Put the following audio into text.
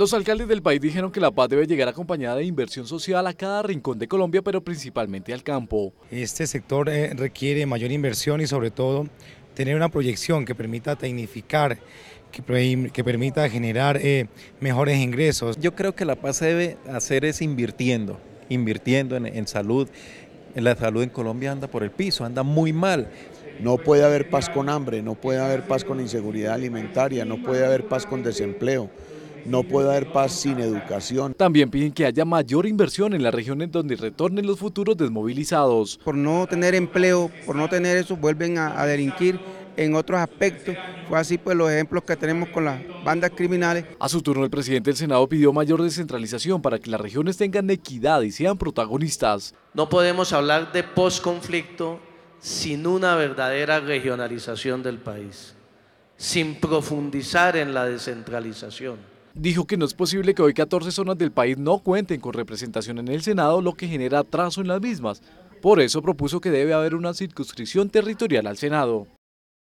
Los alcaldes del país dijeron que la paz debe llegar acompañada de inversión social a cada rincón de Colombia, pero principalmente al campo. Este sector eh, requiere mayor inversión y sobre todo tener una proyección que permita tecnificar, que, permita generar eh, mejores ingresos. Yo creo que la paz se debe hacer es invirtiendo, invirtiendo en, salud. la salud en Colombia anda por el piso, anda muy mal. No puede haber paz con hambre, no puede haber paz con inseguridad alimentaria, no puede haber paz con desempleo. No puede haber paz sin educación. También piden que haya mayor inversión en las regiones donde retornen los futuros desmovilizados. Por no tener empleo, por no tener eso, vuelven a, delinquir en otros aspectos. Fue así pues los ejemplos que tenemos con las bandas criminales. A su turno el presidente del Senado pidió mayor descentralización para que las regiones tengan equidad y sean protagonistas. No podemos hablar de postconflicto sin una verdadera regionalización del país, sin profundizar en la descentralización. Dijo que no es posible que hoy 14 zonas del país no cuenten con representación en el Senado, lo que genera atraso en las mismas. Por eso propuso que debe haber una circunscripción territorial al Senado.